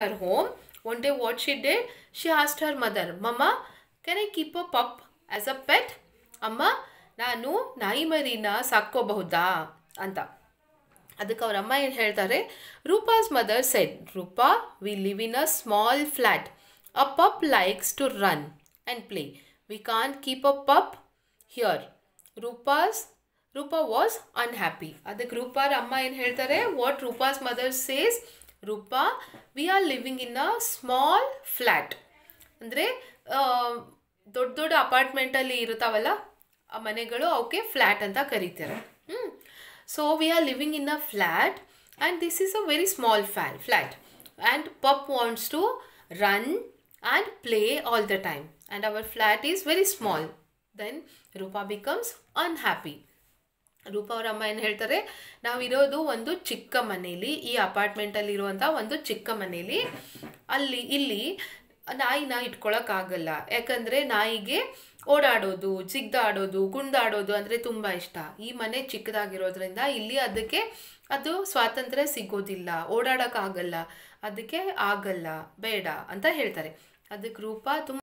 her home. One day what she did, she asked her mother, Mama, can I keep a pup as a pet? ಅಮ್ಮ ನಾನು ನಾಯಿ ಮರಿನ ಸಾಕೋಬಹುದಾ ಅಂತ ಅದಕ್ಕೆ ಅವ್ರ ಅಮ್ಮ ಏನು ಹೇಳ್ತಾರೆ Roopa's mother said Roopa we live in a small flat a pup likes to run and play we can't keep a pup here Roopa's Roopa was unhappy ಅದಕ್ಕೆ ರೂಪಾರ ಅಮ್ಮ ಏನು ಹೇಳ್ತಾರೆ what Roopa's mother says Roopa we are living in a small flat ಅಂದರೆ ದೊಡ್ಡ ದೊಡ್ಡ ಅಪಾರ್ಟ್ಮೆಂಟಲ್ಲಿ ಇರುತ್ತಾವಲ್ಲ ಆ ಮನೆಗಳು ಅವಕ್ಕೆ ಫ್ಲ್ಯಾಟ್ ಅಂತ ಕರೀತಾರೆ ಹ್ಞೂ so we are living in a flat and this is a very small fan flat and pup wants to run and play all the time and our flat is very small then Roopa becomes unhappy Roopa ಅಮ್ಮ ಏನು ಹೇಳ್ತಾರೆ ನಾವಿರೋದು ಒಂದು ಚಿಕ್ಕ ಮನೇಲಿ ಈ ಅಪಾರ್ಟ್ಮೆಂಟಲ್ಲಿ ಇರುವಂಥ ಒಂದು ಚಿಕ್ಕ ಮನೇಲಿ ಅಲ್ಲಿ ಇಲ್ಲಿ ನಾಯಿನ ಆಗಲ್ಲ ಯಾಕಂದರೆ ನಾಯಿಗೆ ಓಡಾಡೋದು ಜಿಗ್ದಾಡೋದು ಗುಂಡಾಡೋದು ಅಂದರೆ ತುಂಬ ಇಷ್ಟ ಈ ಮನೆ ಚಿಕ್ಕದಾಗಿರೋದ್ರಿಂದ ಇಲ್ಲಿ ಅದಕ್ಕೆ ಅದು ಸ್ವಾತಂತ್ರ್ಯ ಸಿಗೋದಿಲ್ಲ ಓಡಾಡೋಕ್ಕಾಗಲ್ಲ ಅದಕ್ಕೆ ಆಗಲ್ಲ ಬೇಡ ಅಂತ ಹೇಳ್ತಾರೆ ಅದಕ್ಕೆ ರೂಪ ತುಂಬ